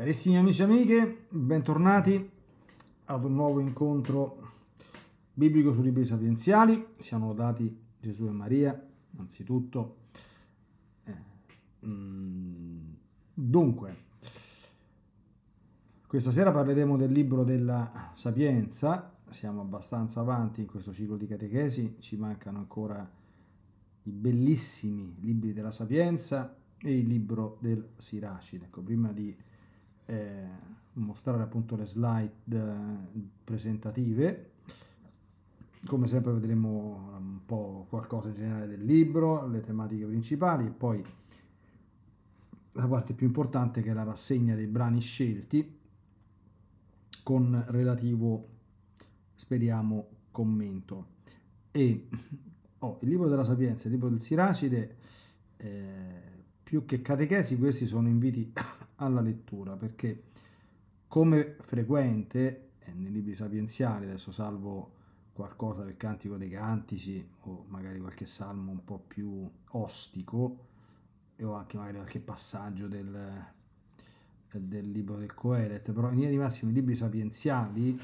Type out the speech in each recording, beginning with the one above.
Carissimi amici e amiche, bentornati ad un nuovo incontro biblico sui libri sapienziali. Siamo lodati Gesù e Maria, anzitutto. Eh, mm, dunque, questa sera parleremo del libro della Sapienza. Siamo abbastanza avanti in questo ciclo di catechesi, ci mancano ancora i bellissimi libri della Sapienza e il libro del Siracide. Ecco, prima di eh, mostrare appunto le slide eh, presentative come sempre vedremo un po' qualcosa in generale del libro, le tematiche principali e poi la parte più importante che è la rassegna dei brani scelti con relativo, speriamo, commento. E oh, il libro della Sapienza, il libro del Siracide, eh, più che catechesi, questi sono inviti alla lettura perché come frequente eh, nei libri sapienziali, adesso salvo qualcosa del Cantico dei Cantici o magari qualche salmo un po' più ostico o anche magari qualche passaggio del, del libro del Coelet, però in linea di massimo i libri sapienziali,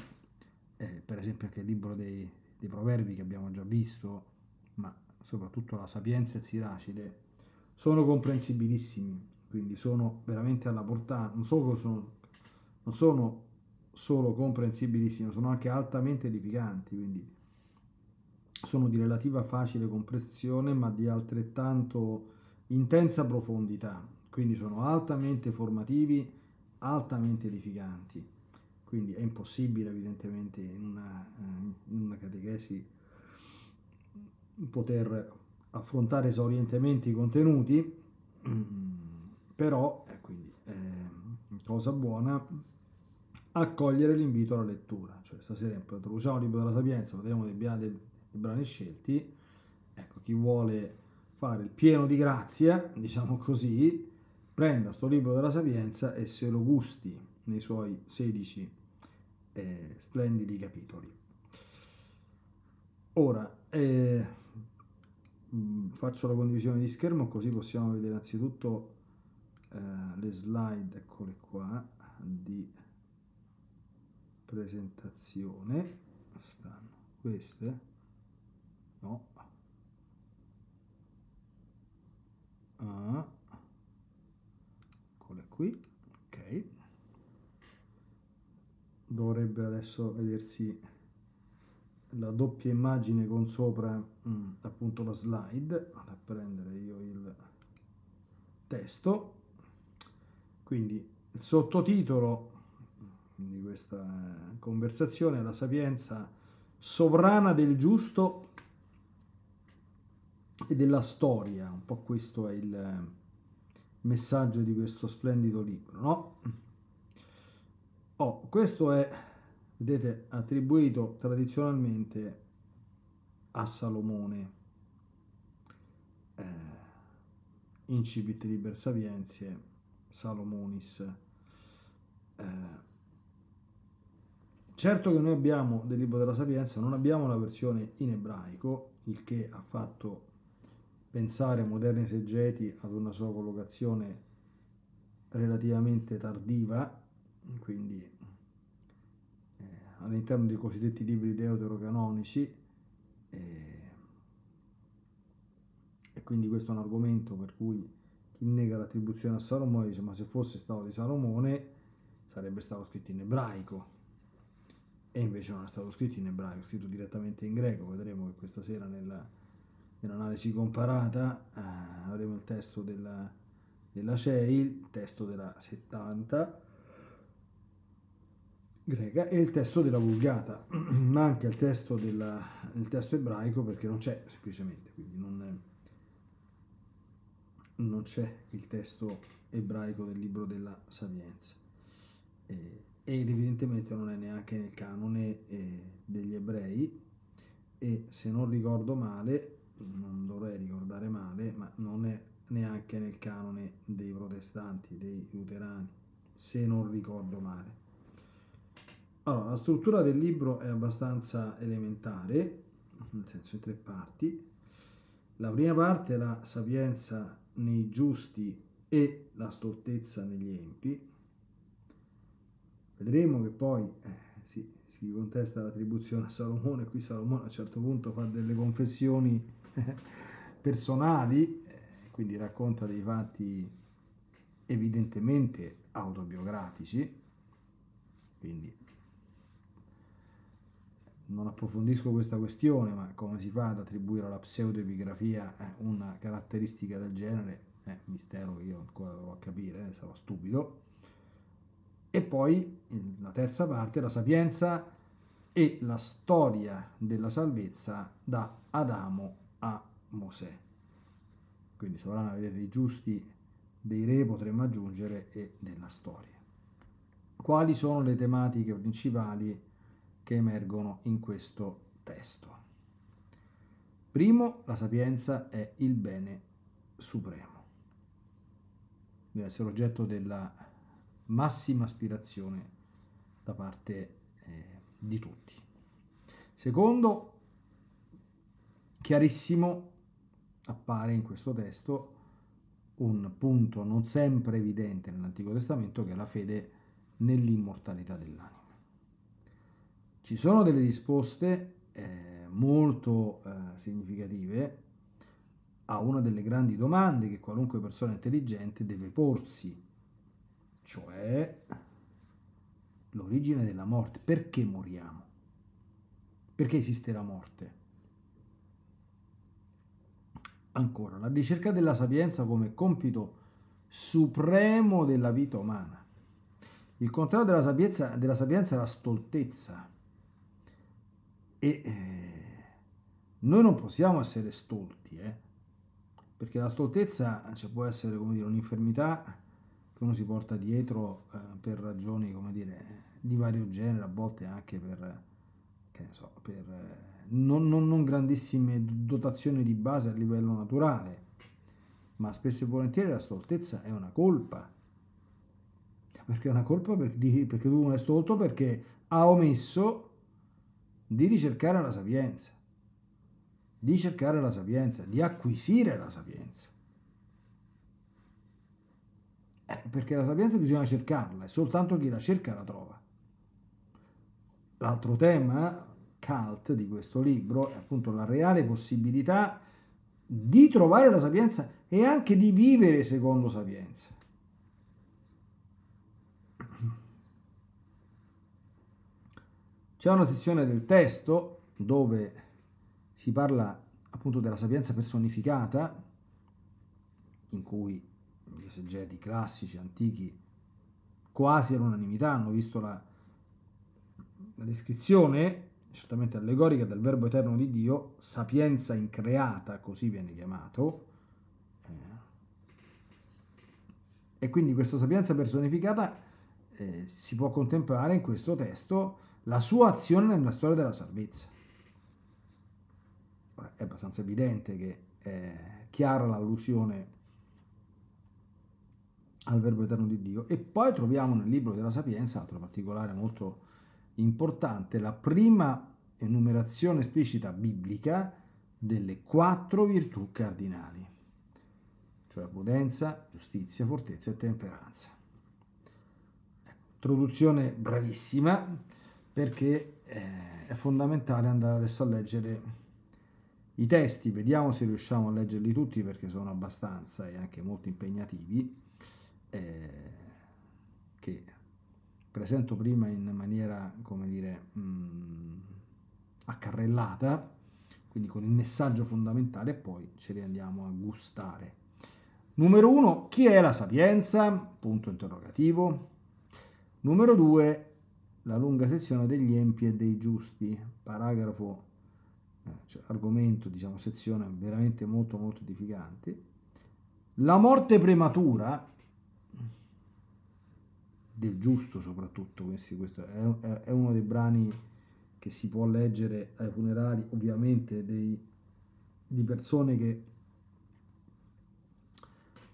eh, per esempio anche il libro dei, dei, proverbi che abbiamo già visto, ma soprattutto la sapienza e il siracide, sono comprensibilissimi quindi sono veramente alla portata, non solo sono, non sono solo comprensibilissimi sono anche altamente edificanti, quindi sono di relativa facile comprensione ma di altrettanto intensa profondità, quindi sono altamente formativi, altamente edificanti. Quindi è impossibile evidentemente in una, eh, in una catechesi poter affrontare esaurientemente i contenuti, però, eh, quindi eh, cosa buona, accogliere l'invito alla lettura. Cioè stasera introduciamo il libro della Sapienza, vedremo dei, dei, dei brani scelti. Ecco, chi vuole fare il pieno di grazia, diciamo così, prenda sto libro della Sapienza e se lo gusti nei suoi 16 eh, splendidi capitoli. Ora, eh, mm, faccio la condivisione di schermo così possiamo vedere anzitutto eh, le slide eccole qua di presentazione stanno queste no ah. eccole qui ok dovrebbe adesso vedersi la doppia immagine con sopra mh, mm, appunto la slide vado a prendere io il testo quindi il sottotitolo di questa conversazione è la sapienza sovrana del giusto e della storia, un po' questo è il messaggio di questo splendido libro, no? Oh, questo è, vedete, attribuito tradizionalmente a Salomone, eh, incipit liber sapientiae, Salomonis. Eh, certo che noi abbiamo del Libro della Sapienza, non abbiamo la versione in ebraico, il che ha fatto pensare moderni esegeti ad una sua collocazione relativamente tardiva, quindi eh, all'interno dei cosiddetti libri deuterocanonici. Eh, e quindi questo è un argomento per cui chi nega l'attribuzione a Salomone dice ma se fosse stato di Salomone sarebbe stato scritto in ebraico e invece non è stato scritto in ebraico, è scritto direttamente in greco, vedremo che questa sera nella, nell'analisi comparata eh, avremo il testo della, della CEI, il testo della 70 greca e il testo della Vulgata, ma anche il testo, della, il testo ebraico perché non c'è semplicemente, quindi non... È, non c'è il testo ebraico del libro della Sapienza eh, ed evidentemente non è neanche nel canone eh, degli ebrei e se non ricordo male, non dovrei ricordare male, ma non è neanche nel canone dei protestanti, dei luterani, se non ricordo male. Allora, la struttura del libro è abbastanza elementare, nel senso in tre parti. La prima parte la sapienza nei giusti e la stoltezza negli empi. Vedremo che poi eh, si, si, contesta l'attribuzione a Salomone, qui Salomone a un certo punto fa delle confessioni eh, personali, eh, quindi racconta dei fatti evidentemente autobiografici, quindi non approfondisco questa questione, ma come si fa ad attribuire alla pseudoepigrafia eh, una caratteristica del genere? Eh, mistero che io ancora devo capire, eh, sarò stupido. E poi la terza parte, la sapienza e la storia della salvezza da Adamo a Mosè. Quindi sovrana vedete dei giusti, dei re potremmo aggiungere e della storia. Quali sono le tematiche principali che emergono in questo testo. Primo, la sapienza è il bene supremo, deve essere oggetto della massima aspirazione da parte eh, di tutti. Secondo, chiarissimo appare in questo testo un punto non sempre evidente nell'Antico Testamento che è la fede nell'immortalità dell'anima. Ci sono delle risposte eh, molto eh, significative a una delle grandi domande che qualunque persona intelligente deve porsi, cioè l'origine della morte. Perché moriamo? Perché esiste la morte? Ancora, la ricerca della sapienza come compito supremo della vita umana. Il contrario della sapienza, della sapienza è la stoltezza. E eh, noi non possiamo essere stolti, eh? perché la stoltezza cioè, può essere come dire, un'infermità che uno si porta dietro eh, per ragioni come dire, di vario genere, a volte anche per, so, per eh, non, non, non grandissime dotazioni di base a livello naturale, ma spesso e volentieri la stoltezza è una colpa perché è una colpa perché, tu non è stolto perché ha omesso di ricercare la sapienza, di cercare la sapienza, di acquisire la sapienza. Eh, perché la sapienza bisogna cercarla e soltanto chi la cerca la trova. L'altro tema cult di questo libro è appunto la reale possibilità di trovare la sapienza e anche di vivere secondo sapienza. C'è una sezione del testo dove si parla appunto della sapienza personificata, in cui gli esegeti classici, antichi, quasi all'unanimità hanno visto la, la descrizione, certamente allegorica, del Verbo eterno di Dio, sapienza increata, così viene chiamato, eh. e quindi questa sapienza personificata eh, si può contemplare in questo testo la sua azione nella storia della salvezza. Ora, è abbastanza evidente che è chiara l'allusione al Verbo Eterno di Dio. E poi troviamo nel libro della Sapienza, altro particolare molto importante, la prima enumerazione esplicita biblica delle quattro virtù cardinali, cioè prudenza, giustizia, fortezza e temperanza. Introduzione ecco, brevissima, perché eh, è fondamentale andare adesso a leggere i testi, vediamo se riusciamo a leggerli tutti perché sono abbastanza e anche molto impegnativi, eh, che presento prima in maniera, come dire, mh, mm, accarrellata, quindi con il messaggio fondamentale e poi ce li andiamo a gustare. Numero 1, chi è la sapienza? Punto interrogativo. Numero 2, la lunga sezione degli empi e dei giusti, paragrafo, eh, cioè argomento, diciamo sezione veramente molto molto edificante. La morte prematura, del giusto soprattutto, questo è, è uno dei brani che si può leggere ai funerali, ovviamente dei, di persone che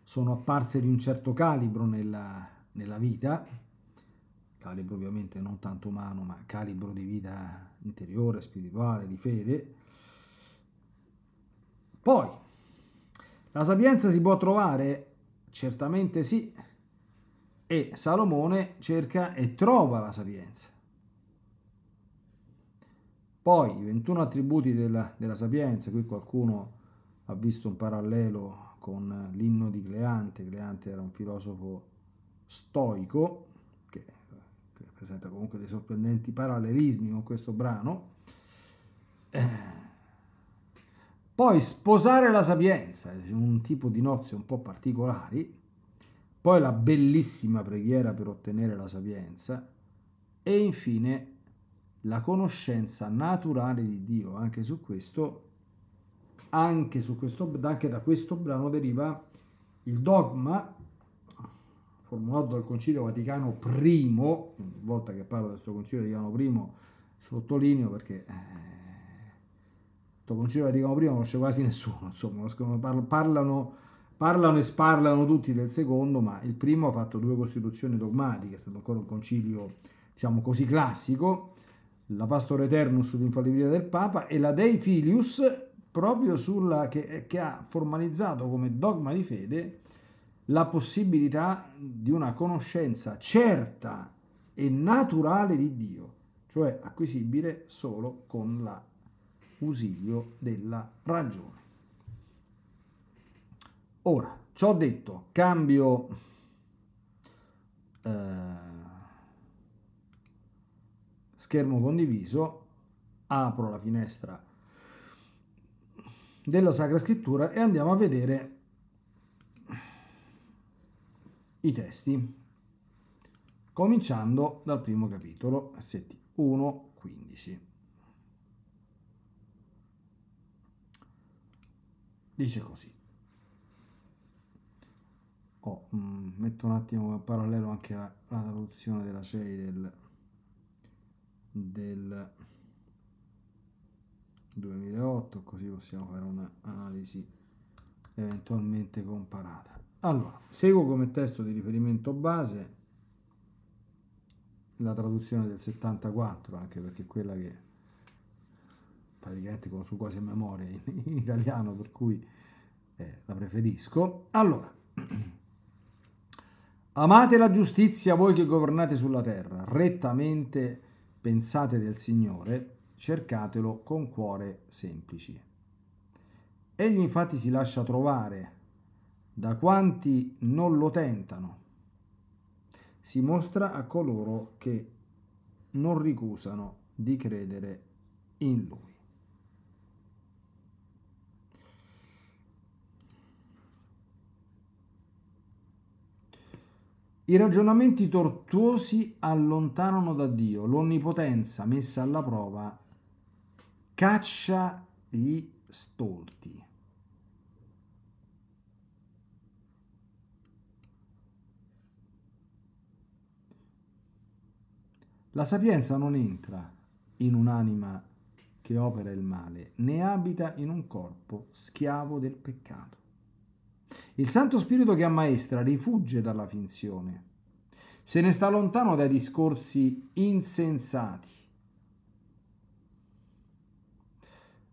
sono apparse di un certo calibro nella, nella vita, calibro ovviamente non tanto umano, ma calibro di vita interiore, spirituale, di fede. Poi, la sapienza si può trovare? Certamente sì, e Salomone cerca e trova la sapienza. Poi, i 21 attributi della, della sapienza, qui qualcuno ha visto un parallelo con l'inno di Cleante, Cleante era un filosofo stoico, presenta comunque dei sorprendenti parallelismi con questo brano. Eh. Poi Sposare la sapienza, un tipo di nozze un po' particolari. Poi la bellissima preghiera per ottenere la sapienza. E infine la conoscenza naturale di Dio. Anche su questo, anche, su questo, anche da questo brano deriva il dogma formulato dal Concilio Vaticano I, ogni volta che parlo di questo Concilio Vaticano I sottolineo perché questo eh, Concilio Vaticano I non conosce quasi nessuno, insomma, parlano, parlano, e sparlano tutti del secondo, ma il primo ha fatto due costituzioni dogmatiche, è stato ancora un concilio, diciamo così, classico, la Pastore Eternus sull'infallibilità del Papa e la Dei Filius proprio sulla che, che ha formalizzato come dogma di fede la possibilità di una conoscenza certa e naturale di Dio, cioè acquisibile solo con l'ausilio della ragione. Ora, ciò detto, cambio eh, schermo condiviso, apro la finestra della Sacra Scrittura e andiamo a vedere i testi, cominciando dal primo capitolo, versetti 1, 15. Dice così. Oh, mm, metto un attimo in parallelo anche la, la traduzione della CEI del, del 2008, così possiamo fare un'analisi eventualmente comparata. Allora, seguo come testo di riferimento base la traduzione del 74, anche perché quella che praticamente conosco quasi a memoria in, in italiano, per cui eh, la preferisco. Allora, amate la giustizia voi che governate sulla terra, rettamente pensate del Signore, cercatelo con cuore semplice. Egli infatti si lascia trovare da quanti non lo tentano. Si mostra a coloro che non ricusano di credere in lui. I ragionamenti tortuosi allontanano da Dio, l'onnipotenza messa alla prova caccia gli stolti. La sapienza non entra in un'anima che opera il male, né abita in un corpo schiavo del peccato. Il Santo Spirito che ammaestra rifugge dalla finzione, se ne sta lontano dai discorsi insensati,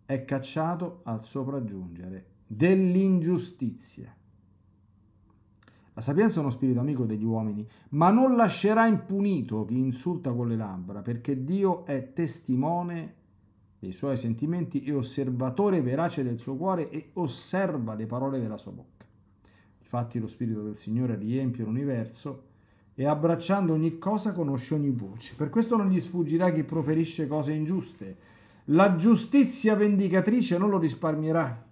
è cacciato al sopraggiungere dell'ingiustizia. La sapienza è uno spirito amico degli uomini, ma non lascerà impunito chi insulta con le labbra, perché Dio è testimone dei suoi sentimenti e osservatore verace del suo cuore e osserva le parole della sua bocca. Infatti lo Spirito del Signore riempie l'universo e abbracciando ogni cosa conosce ogni voce. Per questo non gli sfuggirà chi proferisce cose ingiuste. La giustizia vendicatrice non lo risparmierà.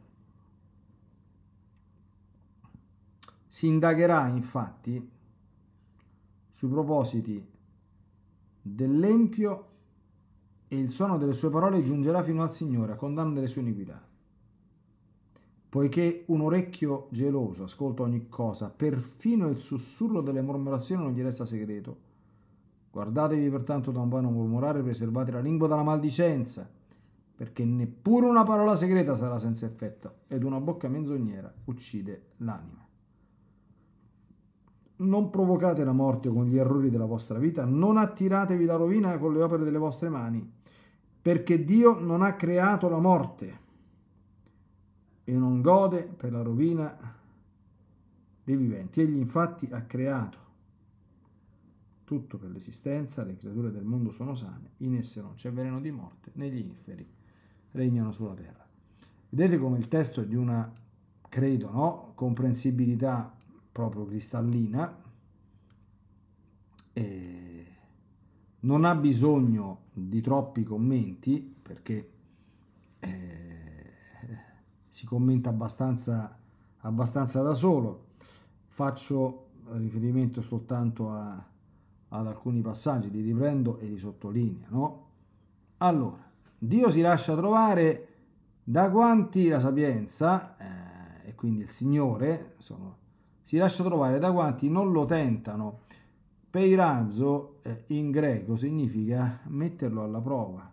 Si indagherà infatti sui propositi dell'empio e il suono delle sue parole giungerà fino al Signore a condanna delle sue iniquità. Poiché un orecchio geloso ascolta ogni cosa, perfino il sussurro delle mormorazioni non gli resta segreto. Guardatevi pertanto da un vano mormorare, preservate la lingua dalla maldicenza, perché neppure una parola segreta sarà senza effetto, ed una bocca menzognera uccide l'anima non provocate la morte con gli errori della vostra vita, non attiratevi la rovina con le opere delle vostre mani, perché Dio non ha creato la morte e non gode per la rovina dei viventi. Egli infatti ha creato tutto per l'esistenza, le creature del mondo sono sane, in esse non c'è veleno di morte, negli inferi regnano sulla terra. Vedete come il testo è di una, credo, no? comprensibilità proprio cristallina eh, non ha bisogno di troppi commenti perché eh, si commenta abbastanza, abbastanza da solo faccio riferimento soltanto a, ad alcuni passaggi li riprendo e li sottolineo no? allora Dio si lascia trovare da quanti la sapienza eh, e quindi il Signore sono si lascia trovare da quanti non lo tentano. Peirazzo eh, in greco significa metterlo alla prova.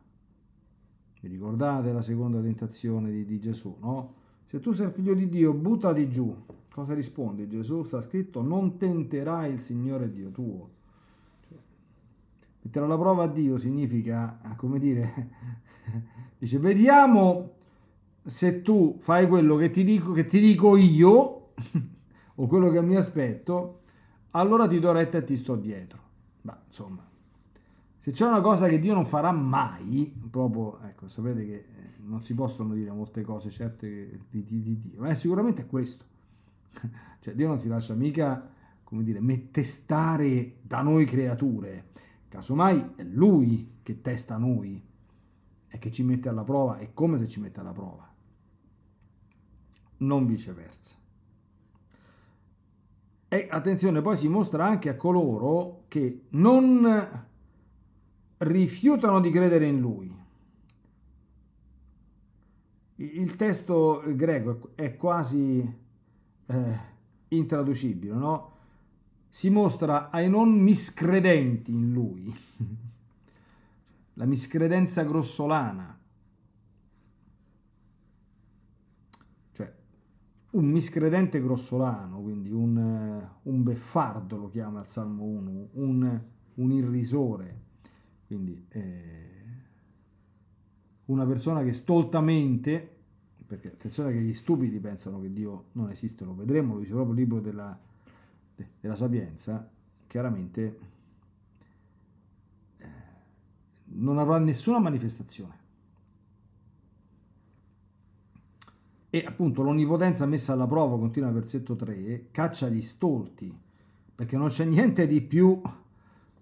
Vi ricordate la seconda tentazione di, di Gesù, no? Se tu sei figlio di Dio, buttati giù. Cosa risponde Gesù? Sta scritto, non tenterai il Signore Dio tuo. Mettere alla prova a Dio significa, come dire, dice, vediamo se tu fai quello che ti dico, che ti dico io o quello che mi aspetto, allora ti do retta e ti sto dietro. Ma insomma, se c'è una cosa che Dio non farà mai, proprio, ecco, sapete che non si possono dire molte cose certe di, di, di Dio, ma eh, è sicuramente è questo. Cioè Dio non si lascia mica, come dire, mettestare da noi creature, casomai è Lui che testa noi e che ci mette alla prova, è come se ci mette alla prova, non viceversa. E attenzione, poi si mostra anche a coloro che non rifiutano di credere in lui. Il testo greco è quasi eh, intraducibile, no? Si mostra ai non miscredenti in lui, la miscredenza grossolana un miscredente grossolano, quindi un, eh, un beffardo lo chiama il Salmo 1, un, un irrisore, quindi eh, una persona che stoltamente, perché attenzione che gli stupidi pensano che Dio non esiste, lo vedremo, lo dice proprio il libro della, della sapienza, chiaramente eh, non avrà nessuna manifestazione E appunto l'onnipotenza messa alla prova, continua il versetto 3, caccia gli stolti, perché non c'è niente di più,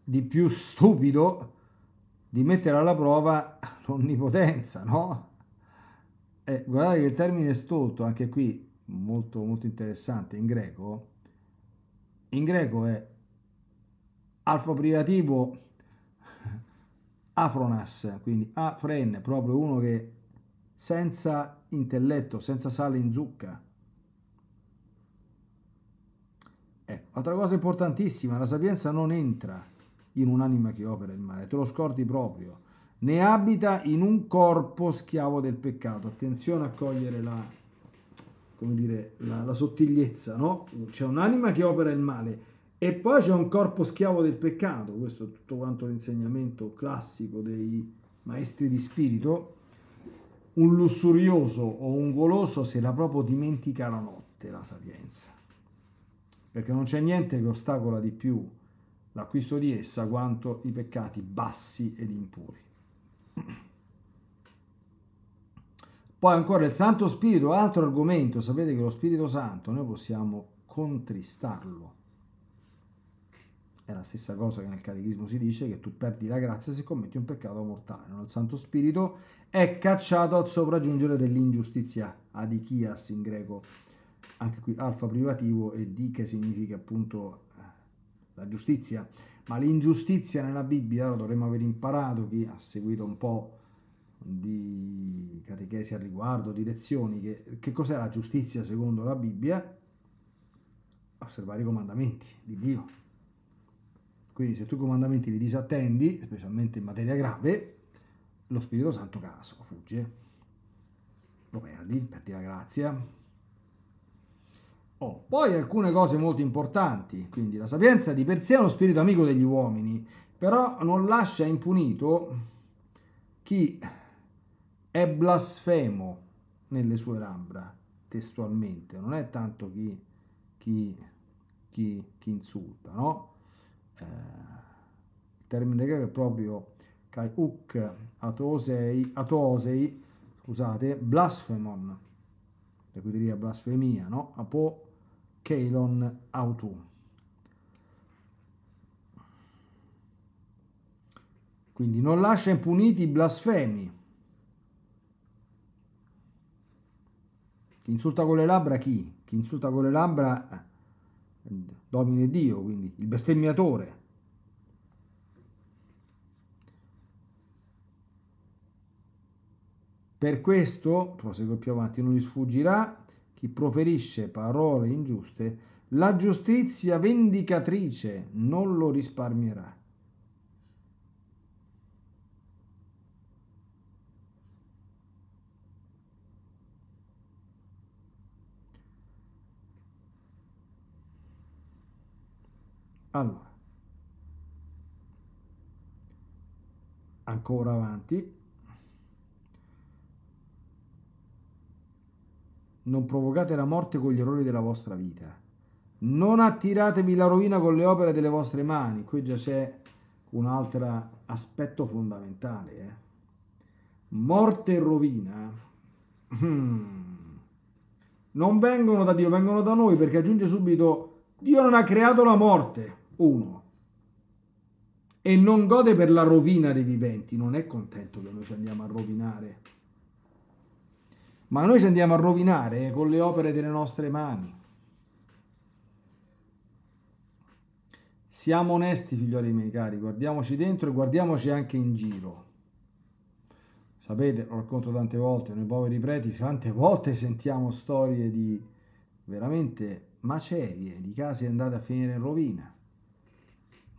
di più stupido di mettere alla prova l'onnipotenza, no? Eh, guardate che il termine stolto, anche qui molto, molto interessante, in greco, in greco è alfa privativo afronas, quindi afren, proprio uno che senza intelletto, senza sale in zucca. Ecco, altra cosa importantissima, la sapienza non entra in un'anima che opera il male, te lo scordi proprio, ne abita in un corpo schiavo del peccato. Attenzione a cogliere la, come dire, la, la sottigliezza, no? C'è un'anima che opera il male e poi c'è un corpo schiavo del peccato, questo è tutto quanto l'insegnamento classico dei maestri di spirito un lussurioso o un goloso se la proprio dimentica la notte, la sapienza. Perché non c'è niente che ostacola di più l'acquisto di essa quanto i peccati bassi ed impuri. Poi ancora il Santo Spirito, altro argomento, sapete che lo Spirito Santo noi possiamo contristarlo è la stessa cosa che nel catechismo si dice che tu perdi la grazia se commetti un peccato mortale. Non il Santo Spirito è cacciato al sopraggiungere dell'ingiustizia, adichias in greco, anche qui alfa privativo e di che significa appunto eh, la giustizia. Ma l'ingiustizia nella Bibbia lo dovremmo aver imparato chi ha seguito un po' di catechesi al riguardo, di lezioni, che, che cos'è la giustizia secondo la Bibbia? Osservare i comandamenti di Dio quindi se tu i comandamenti li disattendi, specialmente in materia grave, lo Spirito Santo caso, fugge, lo perdi, perdi la grazia. Oh, poi alcune cose molto importanti, quindi la sapienza di per sé è uno spirito amico degli uomini, però non lascia impunito chi è blasfemo nelle sue labbra, testualmente, non è tanto chi, chi, chi, chi insulta, no? eh, il termine greco è proprio kai uk atosei, atosei scusate, blasphemon, per cui diria blasfemia, no? Apo keilon autu. Quindi non lascia impuniti i blasfemi. Chi insulta con le labbra chi? Chi insulta con le labbra eh, domine Dio, quindi il bestemmiatore. Per questo, prosegue più avanti, non gli sfuggirà chi proferisce parole ingiuste, la giustizia vendicatrice non lo risparmierà. Allora, ancora avanti. Non provocate la morte con gli errori della vostra vita. Non attiratevi la rovina con le opere delle vostre mani. Qui già c'è un altro aspetto fondamentale. Eh. Morte e rovina hmm. non vengono da Dio, vengono da noi perché aggiunge subito Dio non ha creato la morte. 1. E non gode per la rovina dei viventi, non è contento che noi ci andiamo a rovinare. Ma noi ci andiamo a rovinare eh, con le opere delle nostre mani. Siamo onesti, figlioli miei cari, guardiamoci dentro e guardiamoci anche in giro. Sapete, lo racconto tante volte, noi poveri preti, tante volte sentiamo storie di veramente macerie, di casi andate a finire in rovina.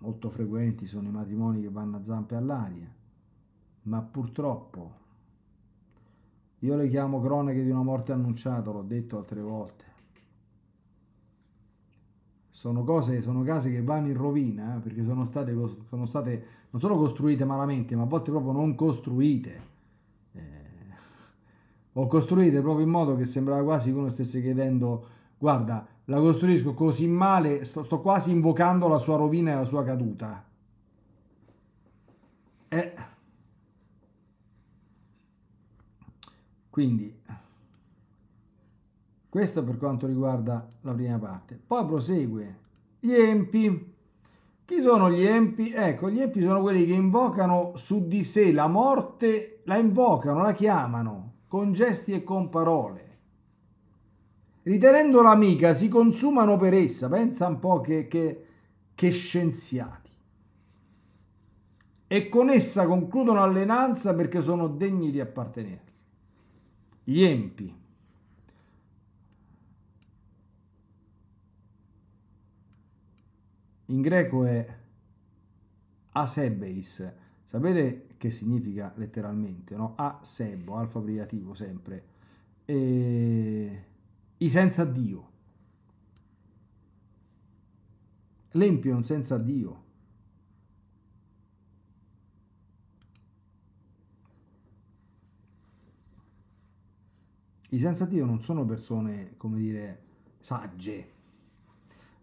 Molto frequenti sono i matrimoni che vanno a zampe all'aria, ma purtroppo io le chiamo cronache di una morte annunciata, l'ho detto altre volte. Sono cose, sono case che vanno in rovina eh, perché sono state, sono state, non solo costruite malamente, ma a volte proprio non costruite. Eh, o costruite proprio in modo che sembrava quasi che uno stesse chiedendo, guarda, la costruisco così male, sto, sto quasi invocando la sua rovina e la sua caduta. Eh. Quindi, questo per quanto riguarda la prima parte. Poi prosegue. Gli empi. Chi sono gli empi? Ecco, gli empi sono quelli che invocano su di sé la morte, la invocano, la chiamano, con gesti e con parole ritenendola amica, si consumano per essa. Pensa un po' che, che, che scienziati. E con essa concludono allenanza perché sono degni di appartenere. Gli empi. In greco è asebeis. Sapete che significa letteralmente, no? A sebo, alfa sempre. E i senza Dio. L'empio è un senza Dio. I senza Dio non sono persone, come dire, sagge,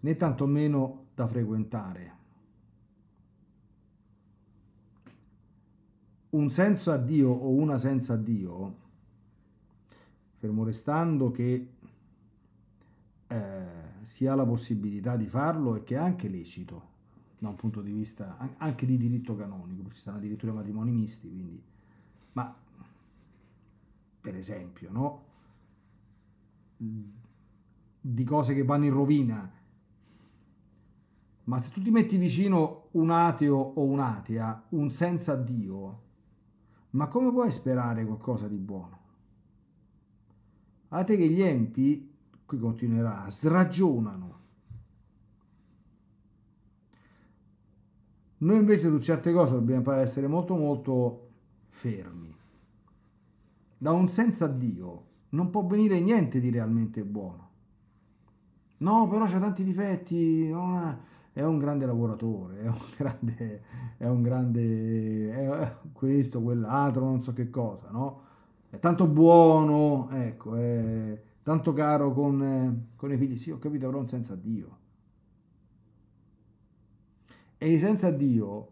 né tantomeno da frequentare. Un senso a Dio o una senza Dio, fermo restando che eh, si ha la possibilità di farlo e che è anche lecito da un punto di vista anche di diritto canonico, ci sono addirittura matrimoni misti, quindi... Ma, per esempio, no? Mm, di cose che vanno in rovina. Ma se tu ti metti vicino un ateo o un'atea, un senza Dio, ma come puoi sperare qualcosa di buono? A te che gli empi qui continuerà, sragionano. Noi invece su certe cose dobbiamo imparare a essere molto molto fermi. Da un senza Dio non può venire niente di realmente buono. No, però c'ha tanti difetti, è un grande lavoratore, è un grande, è un grande è questo, quell'altro, non so che cosa, no? È tanto buono, ecco, è tanto caro con, eh, con i figli. Sì, ho capito, però un senza Dio. E i senza Dio,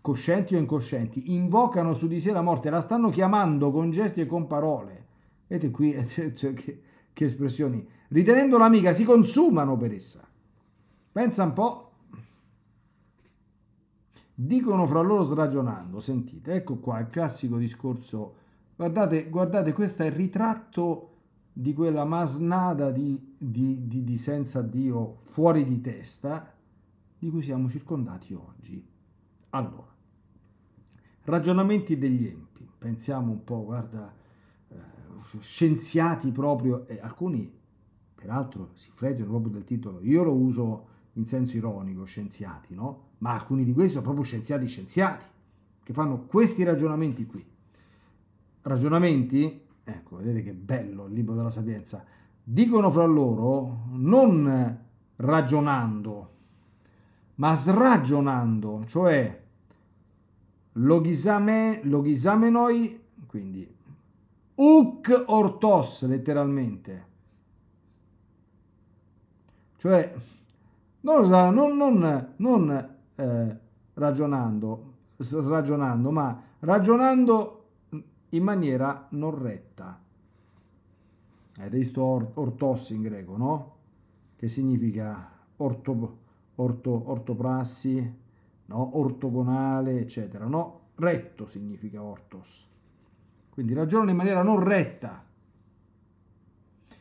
coscienti o incoscienti, invocano su di sé la morte, la stanno chiamando con gesti e con parole. Vedete qui cioè, cioè, che, che espressioni. Ritenendola amica, si consumano per essa. Pensa un po' dicono fra loro sragionando, sentite, ecco qua il classico discorso, guardate, guardate, questo è il ritratto di quella masnada di, di, di, di senza Dio fuori di testa di cui siamo circondati oggi. Allora, ragionamenti degli empi, pensiamo un po', guarda, eh, scienziati proprio, eh, alcuni peraltro si freggono proprio del titolo, io lo uso in senso ironico, scienziati, no? Ma alcuni di questi sono proprio scienziati scienziati, che fanno questi ragionamenti qui. Ragionamenti Ecco, vedete che bello il libro della sapienza. Dicono fra loro, non ragionando, ma sragionando, cioè logisame, logisamenoi, quindi uc ortos letteralmente. Cioè, non, non, non, non eh, ragionando, sragionando, ma ragionando in maniera non retta. È eh, visto or, ortos in greco, no? Che significa orto, orto, ortoprassi, no? ortogonale, eccetera, no? Retto significa ortos. Quindi ragionano in maniera non retta.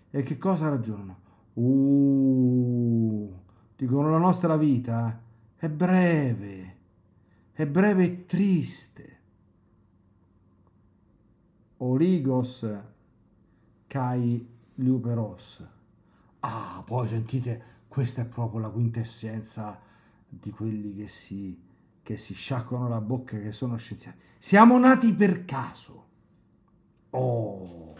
E che cosa ragionano? Uh, dicono la nostra vita è breve, è breve e triste oligos kai luperos. Ah, poi sentite, questa è proprio la quintessenza di quelli che si, che si sciacquano la bocca, che sono scienziati. Siamo nati per caso. Oh!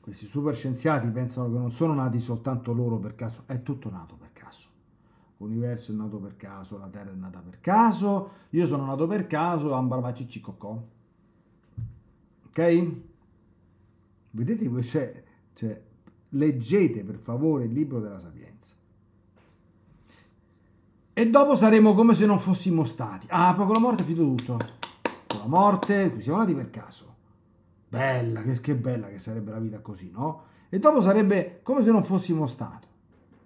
Questi super scienziati pensano che non sono nati soltanto loro per caso, è tutto nato per caso. L'universo è nato per caso, la Terra è nata per caso, io sono nato per caso, ambarvacicci ok? Vedete voi, cioè, cioè, leggete per favore il libro della sapienza. E dopo saremo come se non fossimo stati. Ah, poi con la morte è finito tutto. Con la morte, qui siamo nati per caso. Bella, che, che bella che sarebbe la vita così, no? E dopo sarebbe come se non fossimo stati.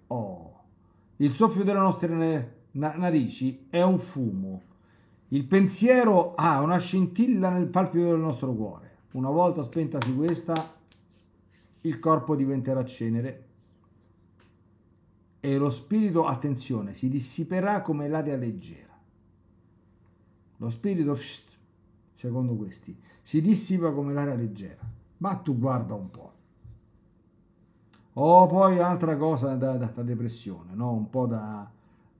Oh, il soffio delle nostre narici è un fumo. Il pensiero ha ah, una scintilla nel palpito del nostro cuore. Una volta spentasi questa, il corpo diventerà cenere e lo spirito, attenzione, si dissiperà come l'aria leggera. Lo spirito, secondo questi, si dissipa come l'aria leggera. Ma tu guarda un po'. Oh, poi altra cosa da, da, da depressione, no? un po' da,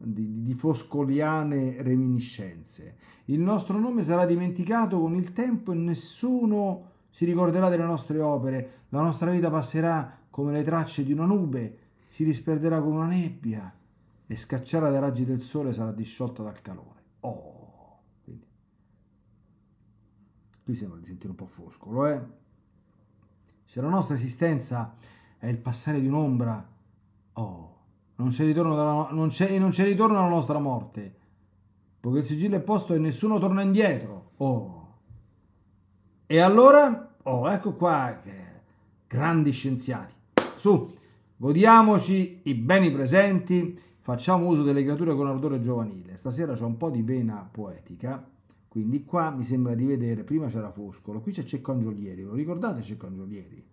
di, di, foscoliane reminiscenze. Il nostro nome sarà dimenticato con il tempo e nessuno si ricorderà delle nostre opere. La nostra vita passerà come le tracce di una nube, si disperderà come una nebbia e scacciata dai raggi del sole sarà disciolta dal calore. Oh! Quindi. Qui sembra di sentire un po' foscolo, eh? Se la nostra esistenza è il passare di un'ombra, oh! non c'è ritorno, dalla, non c'è, non c'è ritorno alla nostra morte, poiché il sigillo è posto e nessuno torna indietro. Oh. E allora, oh, ecco qua, che grandi scienziati. Su, godiamoci i beni presenti, facciamo uso delle creature con ardore giovanile. Stasera c'è un po' di vena poetica, quindi qua mi sembra di vedere, prima c'era Foscolo, qui c'è Cecco Angiolieri, lo ricordate Cecco Angiolieri?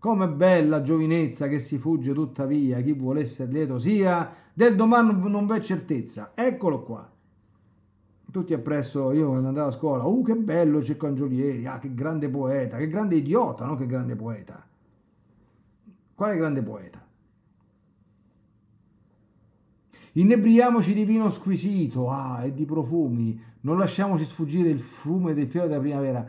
Come bella giovinezza che si fugge tuttavia, chi vuole essere lieto sia, del domani non v'è certezza. Eccolo qua. Tutti appresso, io quando andavo a scuola, uh che bello c'è Cangiolieri ah che grande poeta, che grande idiota, no che grande poeta. Quale grande poeta? Inebriamoci di vino squisito, ah, e di profumi, non lasciamoci sfuggire il fume dei fiori della primavera.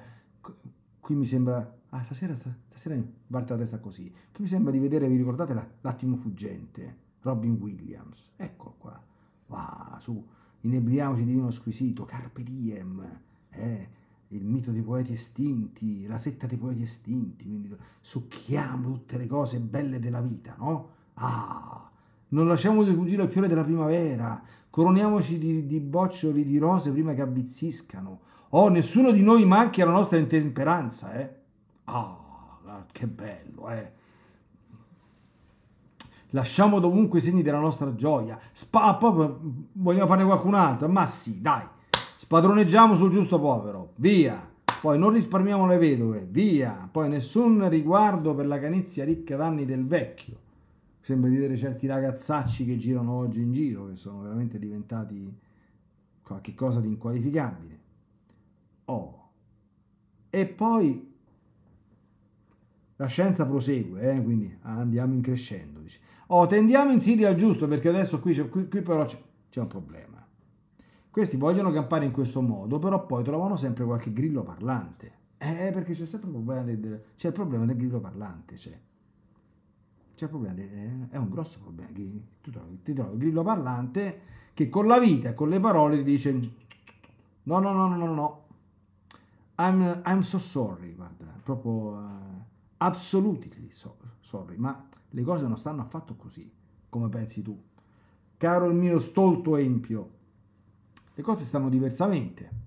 Qui mi sembra ah, stasera, stasera parte la testa così, che mi sembra di vedere, vi ricordate, la, l'attimo fuggente, Robin Williams, eccolo qua, wow, su, inebriamoci di vino squisito, Carpe Diem, eh, il mito dei poeti estinti, la setta dei poeti estinti, quindi succhiamo tutte le cose belle della vita, no? Ah, non lasciamo di fuggire al fiore della primavera, coroniamoci di, di, boccioli di rose prima che avvizziscano. Oh, nessuno di noi manchi alla nostra intemperanza, eh? Ah, ah, che bello, eh. Lasciamo dovunque i segni della nostra gioia. Spa, ah, poi vogliamo farne qualcun altro? Ma sì, dai. Spadroneggiamo sul giusto povero. Via. Poi non risparmiamo le vedove. Via. Poi nessun riguardo per la canizia ricca d'anni del vecchio. Sembra di vedere certi ragazzacci che girano oggi in giro, che sono veramente diventati qualche cosa di inqualificabile. Oh. E poi la scienza prosegue, eh, quindi andiamo in crescendo. Dice. Oh, tendiamo insidi al giusto perché adesso qui, qui, qui però c'è un problema. Questi vogliono campare in questo modo, però poi trovano sempre qualche grillo parlante. Eh, perché c'è sempre un problema del, c'è il problema del grillo parlante, c'è. C'è il problema, del, eh, è un grosso problema, tu trovi, ti trovi il grillo parlante che con la vita e con le parole ti dice no, no, no, no, no, no, I'm, I'm so sorry, guarda, proprio... Uh, Absolutely sorry, ma le cose non stanno affatto così, come pensi tu. Caro il mio stolto empio, le cose stanno diversamente.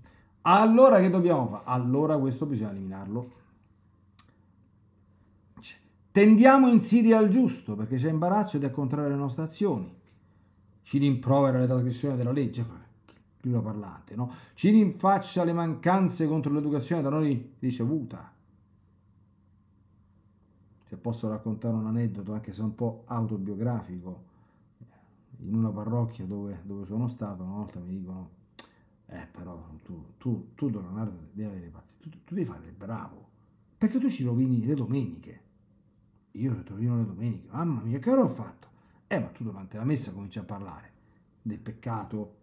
Allora che dobbiamo fare? Allora questo bisogna eliminarlo. Cioè, tendiamo insidie al giusto perché c'è imbarazzo ed è contrario alle nostre azioni. Ci rimprovera le trasgressioni della legge, parlante, no? Ci rinfaccia le mancanze contro l'educazione da noi ricevuta se posso raccontare un aneddoto, anche se un po' autobiografico, in una parrocchia dove, dove sono stato, una volta mi dicono, eh però tu, tu, tu Don Leonardo devi avere pazienza, tu, tu, devi fare il bravo, perché tu ci rovini le domeniche. Io ti rovino le domeniche, mamma mia, che ora ho fatto? Eh ma tu durante la messa cominci a parlare del peccato,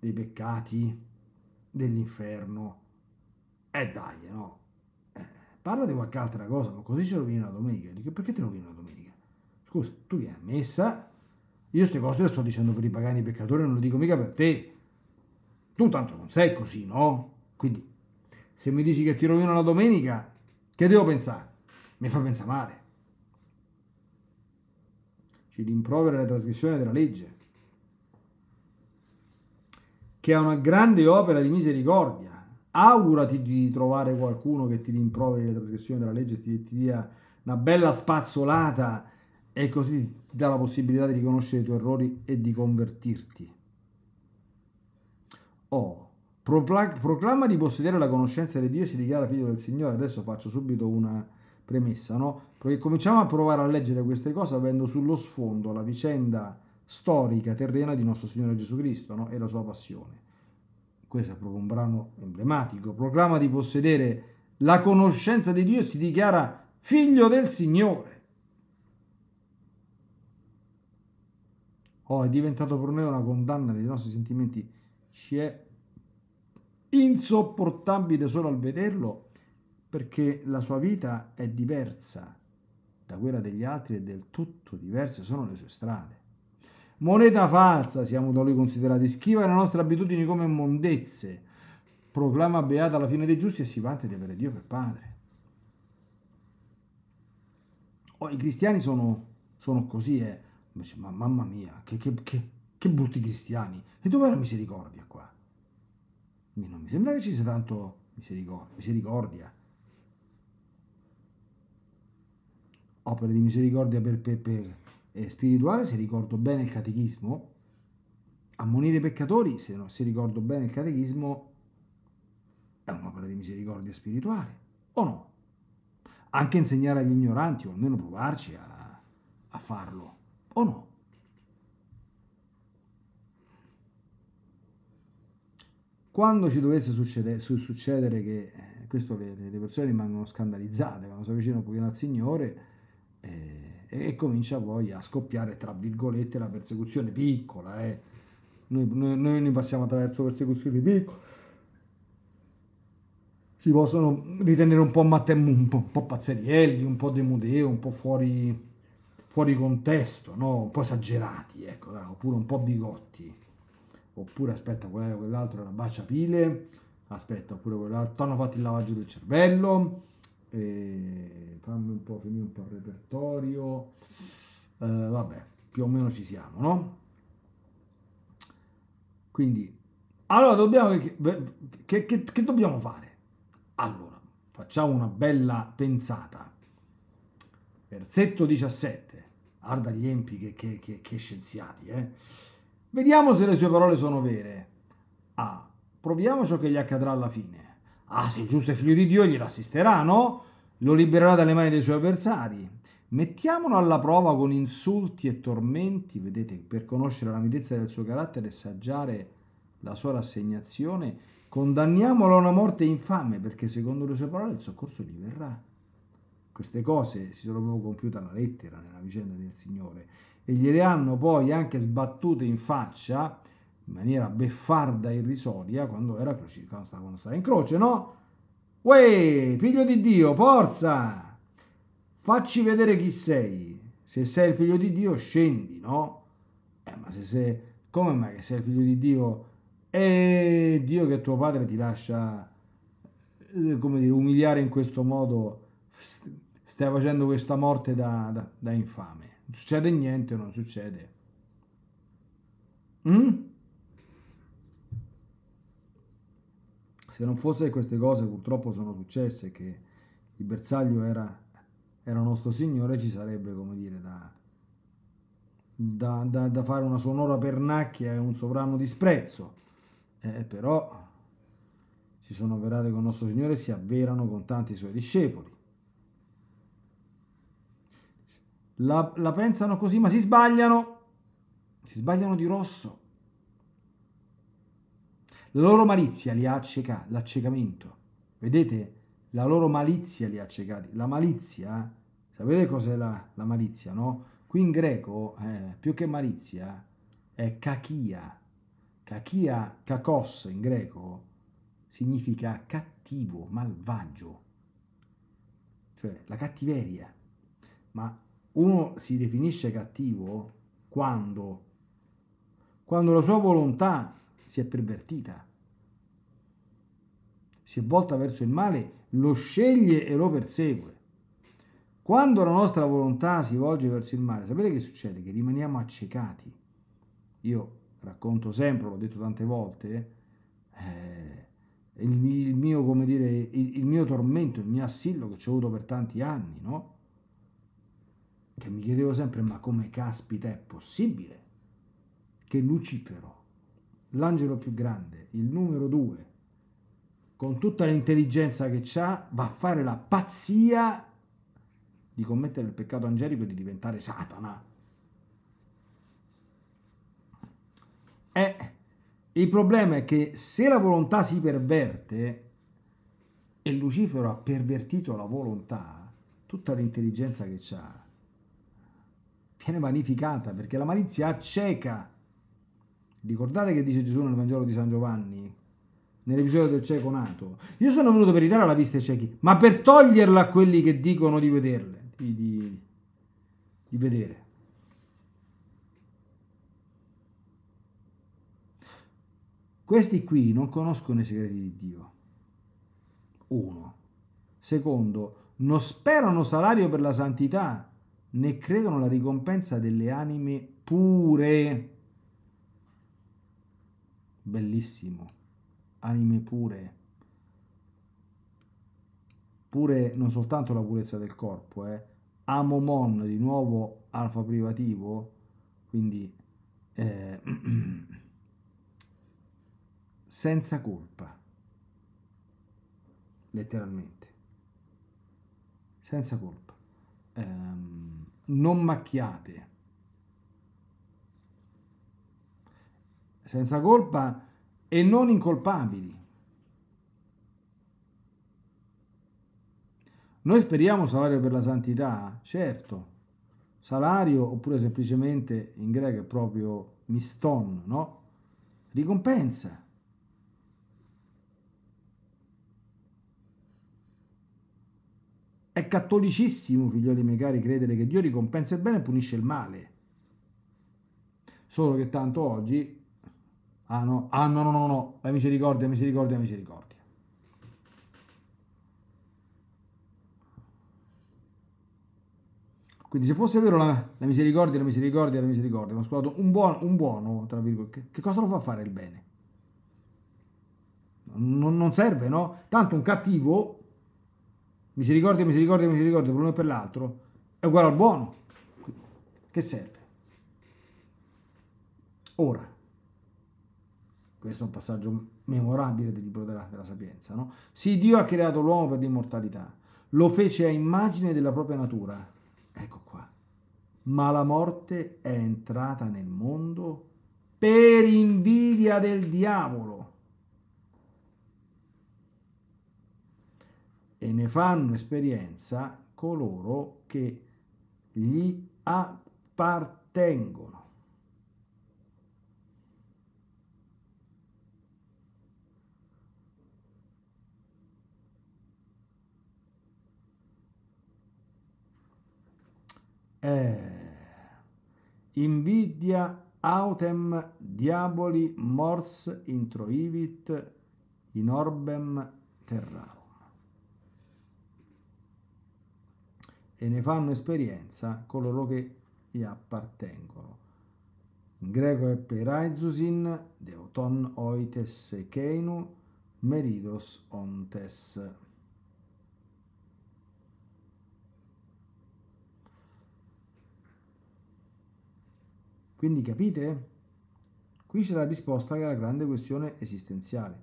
dei peccati, dell'inferno. Eh dai, no? parla di qualche altra cosa, ma così ci rovina la domenica. Dico, perché ti rovina la domenica? Scusa, tu vieni a messa, io queste cose le sto dicendo per i pagani peccatori, non lo dico mica per te. Tu tanto non sei così, no? Quindi, se mi dici che ti rovina la domenica, che devo pensare? Mi fa pensare male. Ci rimprovera la trasgressione della legge, che è una grande opera di misericordia augurati di trovare qualcuno che ti rimproveri le trasgressioni della legge e ti, ti dia una bella spazzolata e così ti dà la possibilità di riconoscere i tuoi errori e di convertirti. Oh, proclama di possedere la conoscenza di Dio e si dichiara figlio del Signore. Adesso faccio subito una premessa, no? Perché cominciamo a provare a leggere queste cose avendo sullo sfondo la vicenda storica terrena di nostro Signore Gesù Cristo no? e la sua passione questo è proprio un brano emblematico, proclama di possedere la conoscenza di Dio e si dichiara figlio del Signore. Oh, è diventato per noi una condanna dei nostri sentimenti, ci è insopportabile solo al vederlo perché la sua vita è diversa da quella degli altri e del tutto diverse sono le sue strade. Moneta falsa, siamo da lui considerati schiva le nostre abitudini come mondezze. Proclama beata la fine dei giusti e si vanta di avere Dio per padre. Oh, I cristiani sono, sono così, eh. Ma mamma mia, che, che, che, che brutti cristiani. E dov'è la misericordia qua? Non mi sembra che ci sia tanto misericordia. misericordia. Opere di misericordia per, per, per eh, spirituale, se ricordo bene il catechismo, ammonire i peccatori, se non si ricordo bene il catechismo, è un'opera di misericordia spirituale, o no? Anche insegnare agli ignoranti, o almeno provarci a, a farlo, o no? Quando ci dovesse succedere, succedere che eh, questo le, le persone rimangono scandalizzate, quando si avvicinano un pochino al Signore, eh, e comincia poi a scoppiare, tra virgolette, la persecuzione piccola. Eh. Noi, noi, noi passiamo attraverso persecuzioni piccole si possono ritenere un po', matte, un po', po pazzerielli, un po' demudeo, un po' fuori, fuori contesto, no? un po' esagerati, ecco, oppure un po' bigotti. Oppure aspetta, quell'altro era una pile. aspetta, oppure quell'altro hanno fatto il lavaggio del cervello, e fammi un po' finire un po' il repertorio, eh, vabbè, più o meno ci siamo, no? Quindi, allora dobbiamo, che, che, che, che dobbiamo fare? Allora, facciamo una bella pensata. Versetto 17, guarda gli empi che, scienziati, eh? Vediamo se le sue parole sono vere. A. Ah, proviamo ciò che gli accadrà alla fine Ah, se il giusto è figlio di Dio, glielo assisterà, no? Lo libererà dalle mani dei suoi avversari. Mettiamolo alla prova con insulti e tormenti, vedete, per conoscere la mitezza del suo carattere e saggiare la sua rassegnazione. Condanniamolo a una morte infame, perché secondo le sue parole il soccorso gli verrà. Queste cose si sono proprio compiute alla lettera nella vicenda del Signore e gliele hanno poi anche sbattute in faccia in maniera beffarda e irrisoria quando, era croci- quando stava in croce, no? Uè, figlio di Dio, forza! Facci vedere chi sei. Se sei il figlio di Dio, scendi, no? Eh, ma se sei... Come mai che sei il figlio di Dio? E Dio che tuo padre ti lascia, eh, come dire, umiliare in questo modo, stai facendo questa morte da, da, da infame. Non succede niente, non succede. Mm? se non fosse che queste cose purtroppo sono successe, che il bersaglio era, era nostro Signore, ci sarebbe, come dire, da, da, da, da fare una sonora pernacchia e un sovrano disprezzo. Eh, però si sono avverate con il nostro Signore e si avverano con tanti suoi discepoli. La, la pensano così, ma si sbagliano. Si sbagliano di rosso. La loro malizia li ha accecati, l'accecamento. Vedete? La loro malizia li ha accecati. La malizia, sapete cos'è la, la malizia, no? Qui in greco, eh, più che malizia, è cachia. Cachia, kakos in greco, significa cattivo, malvagio. Cioè, la cattiveria. Ma uno si definisce cattivo quando, quando la sua volontà si è pervertita. Si è volta verso il male, lo sceglie e lo persegue. Quando la nostra volontà si volge verso il male, sapete che succede? Che rimaniamo accecati. Io racconto sempre, l'ho detto tante volte, eh, il, il, mio, come dire, il, il mio tormento, il mio assillo che ci ho avuto per tanti anni, no? Che mi chiedevo sempre, ma come caspita è possibile che lucifero l'angelo più grande, il numero due, con tutta l'intelligenza che ha, va a fare la pazzia di commettere il peccato angelico e di diventare Satana. E il problema è che se la volontà si perverte, e Lucifero ha pervertito la volontà, tutta l'intelligenza che ha, viene vanificata perché la malizia acceca Ricordate che dice Gesù nel Vangelo di San Giovanni, nell'episodio del cieco nato? Io sono venuto per ridare la vista ai ciechi, ma per toglierla a quelli che dicono di vederle, di, di, di vedere. Questi qui non conoscono i segreti di Dio. Uno. Secondo, non sperano salario per la santità, né credono la ricompensa delle anime pure bellissimo, anime pure, pure non soltanto la purezza del corpo, eh. Mon di nuovo alfa privativo, quindi eh, senza colpa, letteralmente, senza colpa, eh, non macchiate senza colpa e non incolpabili. Noi speriamo salario per la santità, certo, salario oppure semplicemente in greco è proprio miston, no? Ricompensa. È cattolicissimo, figlioli miei cari, credere che Dio ricompensa il bene e punisce il male. Solo che tanto oggi Ah no, ah no, no, no, no, la misericordia, misericordia, misericordia. Quindi se fosse vero la, la, misericordia, la misericordia, la misericordia, ma scusate, un buono, un buono, tra virgolette, che, cosa lo fa fare il bene? Non, non serve, no? Tanto un cattivo, misericordia, misericordia, misericordia, per l'uno e per l'altro, è uguale al buono. Che serve? Ora, questo è un passaggio memorabile del libro della, della sapienza. No? Sì, Dio ha creato l'uomo per l'immortalità, lo fece a immagine della propria natura. Ecco qua. Ma la morte è entrata nel mondo per invidia del diavolo. E ne fanno esperienza coloro che gli appartengono. è. Eh, invidia autem diaboli mors introivit in orbem terrarum. E ne fanno esperienza coloro che gli appartengono. In greco è peraizusin, deuton oites keinu, meridos ontes. Quindi capite? Qui c'è la risposta alla grande questione esistenziale.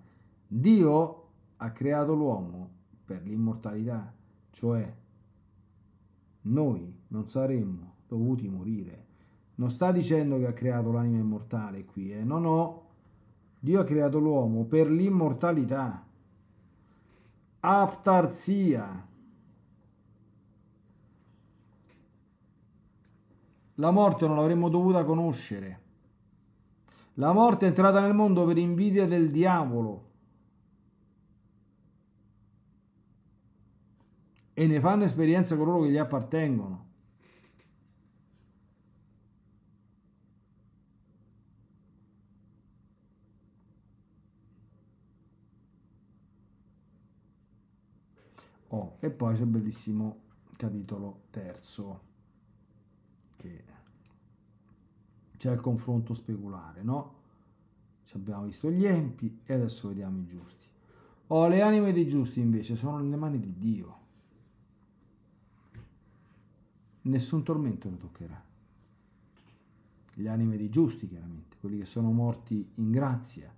Dio ha creato l'uomo per l'immortalità, cioè noi non saremmo dovuti morire. Non sta dicendo che ha creato l'anima immortale qui, eh? no, no. Dio ha creato l'uomo per l'immortalità. Aftarzia La morte non l'avremmo dovuta conoscere. La morte è entrata nel mondo per invidia del diavolo. E ne fanno esperienza coloro che gli appartengono. Oh, e poi c'è bellissimo capitolo terzo perché c'è il confronto speculare, no? Ci abbiamo visto gli empi e adesso vediamo i giusti. Oh, le anime dei giusti invece sono nelle mani di Dio. Nessun tormento ne toccherà. Le anime dei giusti, chiaramente, quelli che sono morti in grazia,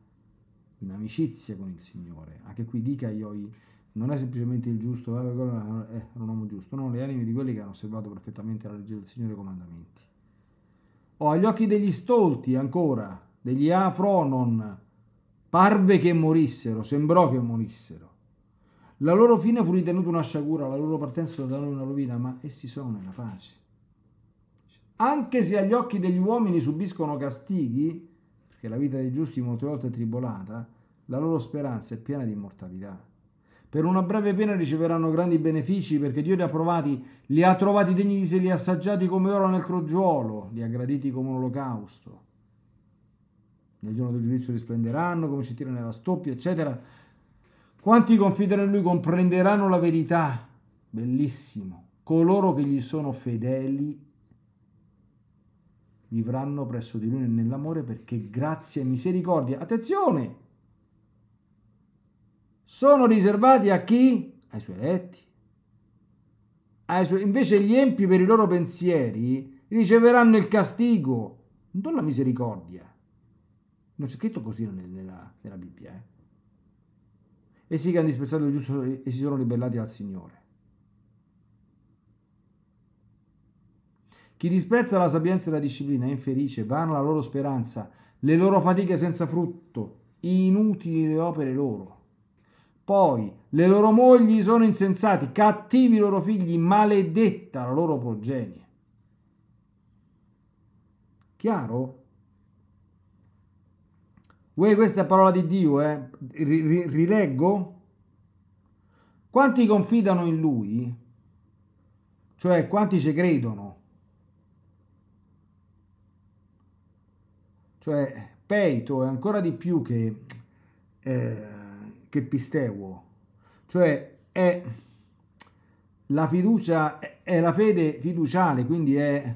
in amicizia con il Signore. Anche qui dica io non è semplicemente il giusto, è eh, eh, un uomo giusto, no, le anime di quelli che hanno osservato perfettamente la legge del Signore e i comandamenti. O oh, agli occhi degli stolti ancora, degli afronon, parve che morissero, sembrò che morissero. La loro fine fu ritenuta una sciagura, la loro partenza da noi una rovina, ma essi sono nella pace. Anche se agli occhi degli uomini subiscono castighi, perché la vita dei giusti molte volte è tribolata, la loro speranza è piena di immortalità per una breve pena riceveranno grandi benefici perché Dio li ha provati, li ha trovati degni di se, li ha assaggiati come oro nel crogiolo, li ha graditi come un olocausto. Nel giorno del giudizio risplenderanno come si tira nella stoppia, eccetera. Quanti confidano in lui comprenderanno la verità. Bellissimo. Coloro che gli sono fedeli vivranno presso di lui nell'amore perché grazia e misericordia. Attenzione! sono riservati a chi? Ai suoi eletti. Ai suoi... Invece gli empi per i loro pensieri riceveranno il castigo, non la misericordia. Non c'è scritto così nella, nella Bibbia. Eh? Essi che hanno disprezzato il giusto e si sono ribellati al Signore. Chi disprezza la sapienza e la disciplina è infelice, vana la loro speranza, le loro fatiche senza frutto, inutili le opere loro. Poi le loro mogli sono insensati, cattivi i loro figli, maledetta la loro progenie. Chiaro? Uè, questa è parola di Dio, eh? R- rileggo? Quanti confidano in Lui? Cioè, quanti ci credono? Cioè, Peito è ancora di più che... Eh, che Pisteguo. Cioè è la fiducia, è la fede fiduciale, quindi è,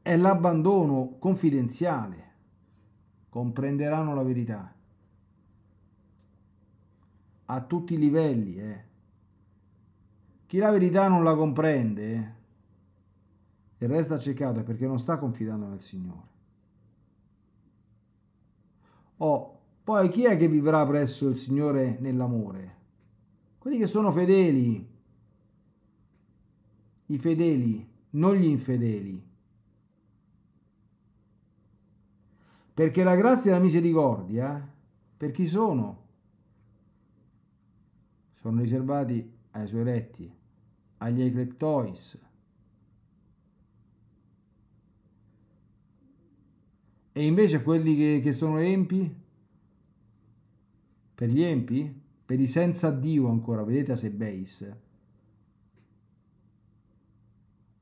è l'abbandono confidenziale. Comprenderanno la verità. A tutti i livelli, eh. Chi la verità non la comprende e eh, resta ciecato perché non sta confidando nel Signore. Oh, poi chi è che vivrà presso il Signore nell'amore? Quelli che sono fedeli, i fedeli, non gli infedeli. Perché la grazia e la misericordia, per chi sono? Sono riservati ai suoi eletti, agli eclectois. E invece quelli che, che sono empi? Per gli empi? Per i senza Dio ancora, vedete a Sebeis?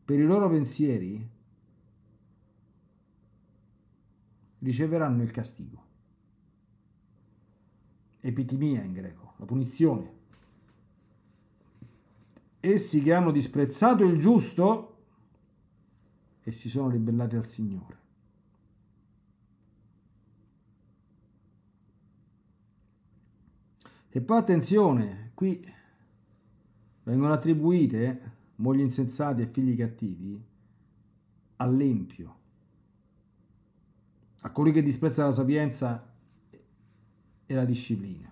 Per i loro pensieri riceveranno il castigo. Epitimia in greco, la punizione. Essi che hanno disprezzato il giusto essi sono ribellati al Signore. E poi attenzione, qui vengono attribuite mogli insensate e figli cattivi all'empio, a colui che disprezza la sapienza e la disciplina.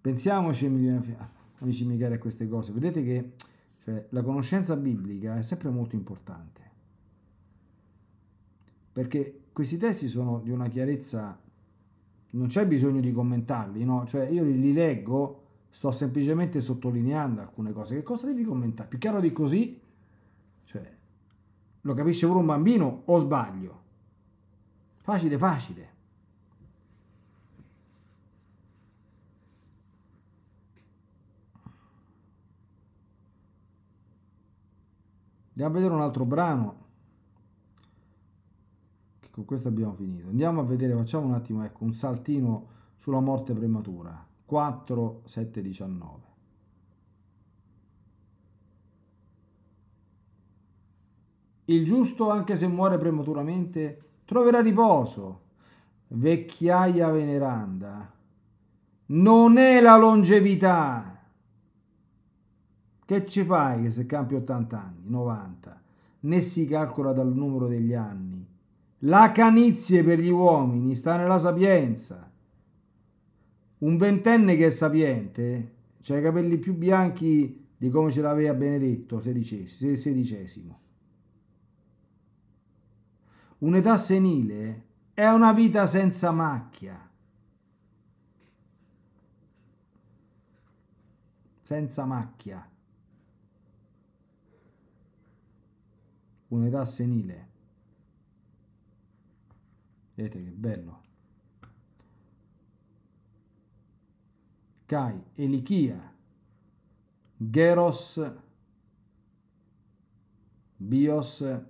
Pensiamoci, amici miei cari, a queste cose. Vedete che cioè, la conoscenza biblica è sempre molto importante perché questi testi sono di una chiarezza, non c'è bisogno di commentarli, no? Cioè io li, li leggo, sto semplicemente sottolineando alcune cose. Che cosa devi commentare? Più chiaro di così, cioè, lo capisce pure un bambino o sbaglio? Facile, facile. Andiamo a vedere un altro brano con ecco, questo abbiamo finito andiamo a vedere facciamo un attimo ecco un saltino sulla morte prematura 4 7 19 il giusto anche se muore prematuramente troverà riposo vecchiaia veneranda non è la longevità che ci fai che se campi 80 anni 90 né si calcola dal numero degli anni la canizie per gli uomini sta nella sapienza. Un ventenne che è sapiente ha i capelli più bianchi di come ce l'aveva Benedetto XVI. XVI. Un'età senile è una vita senza macchia. Senza macchia. Un'età senile vedete che bello Kai, Elichia Geros Bios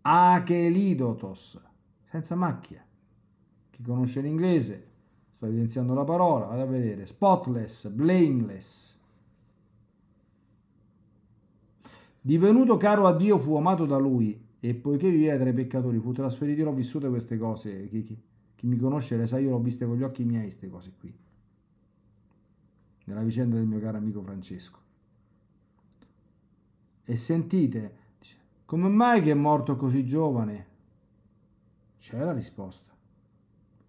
Achelidotos senza macchia chi conosce l'inglese sto evidenziando la parola vado a vedere spotless blameless divenuto caro a Dio fu amato da lui e poiché viveva tra i peccatori fu trasferito, io ho vissuto queste cose, chi, chi, chi mi conosce le sa, io l'ho viste con gli occhi miei queste cose qui, nella vicenda del mio caro amico Francesco. E sentite, dice, come mai che è morto così giovane? C'è la risposta.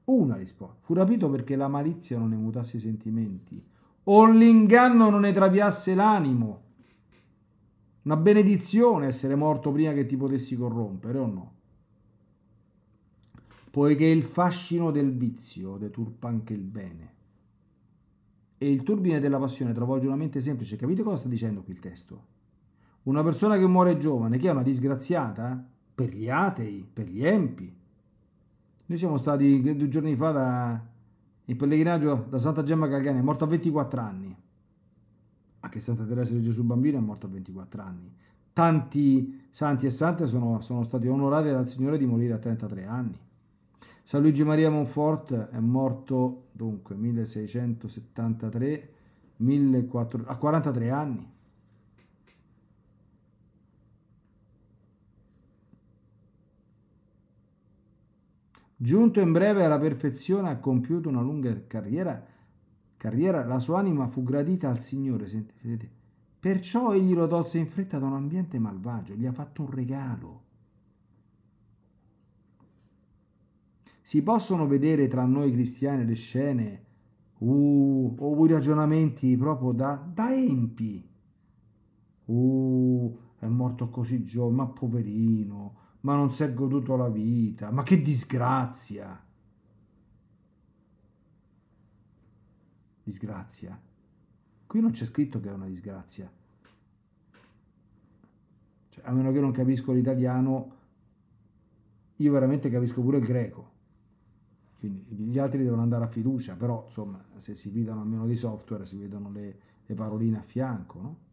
Una risposta. Fu rapito perché la malizia non ne mutasse i sentimenti o l'inganno non ne traviasse l'animo una benedizione essere morto prima che ti potessi corrompere o no? Poiché il fascino del vizio deturpa anche il bene. E il turbine della passione travolge una mente semplice. Capite cosa sta dicendo qui il testo? Una persona che muore giovane, che è una disgraziata per gli atei, per gli empi. Noi siamo stati due giorni fa da, in pellegrinaggio da Santa Gemma Calgani, è morto a 24 anni anche Santa Teresa di Gesù Bambino è morta a 24 anni. Tanti santi e sante sono, sono stati onorati dal Signore di morire a 33 anni. San Luigi Maria Monfort è morto dunque 1673 14, a 43 anni. Giunto in breve alla perfezione ha compiuto una lunga carriera carriera, la sua anima fu gradita al Signore, sentite, perciò egli lo tolse in fretta da un ambiente malvagio, gli ha fatto un regalo. Si possono vedere tra noi cristiani le scene uh, o i ragionamenti proprio da, da empi. Uh, è morto così giovane, ma poverino, ma non si è goduto la vita, ma che disgrazia. disgrazia. Qui non c'è scritto che è una disgrazia. Cioè, a meno che non capisco l'italiano, io veramente capisco pure il greco. Quindi gli altri devono andare a fiducia, però insomma, se si fidano almeno dei software, si vedono le, le paroline a fianco, no?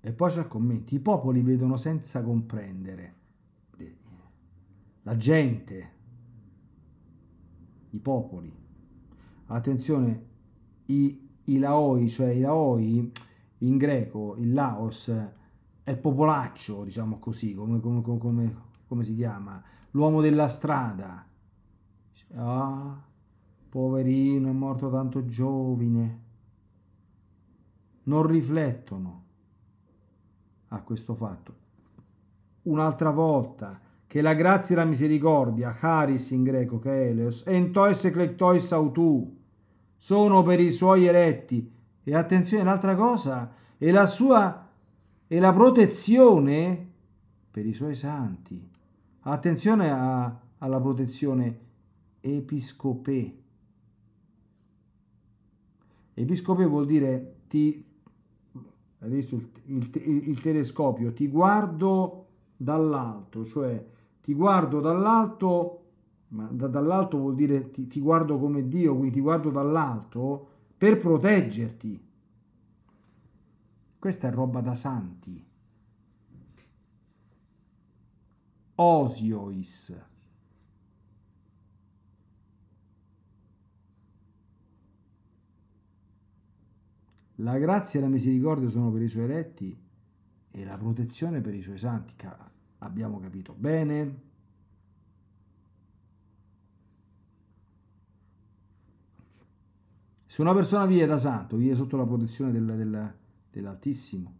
E poi c'è il commento, i popoli vedono senza comprendere la gente, i popoli. Attenzione, i, i laoi, cioè i laoi in greco, il laos è il popolaccio, diciamo così, come, come, come, come si chiama, l'uomo della strada. Ah, poverino, è morto tanto giovane. Non riflettono a questo fatto. Un'altra volta che la grazia e la misericordia, charis in greco, che eleos, entois e clectois autu, sono per i suoi eletti. E attenzione, un'altra cosa, è la sua, è la protezione per i suoi santi. Attenzione a, alla protezione episcopè. Episcope vuol dire ti, hai visto il, il, il, telescopio, ti guardo dall'alto, cioè ti guardo dall'alto, ma da, dall'alto vuol dire ti, ti guardo come Dio, quindi ti guardo dall'alto per proteggerti. Questa è roba da santi. Osiois. La grazia e la misericordia sono per i suoi eletti e la protezione per i suoi santi. Abbiamo capito bene? Se una persona vive da santo, vive sotto la protezione del, del, dell'Altissimo.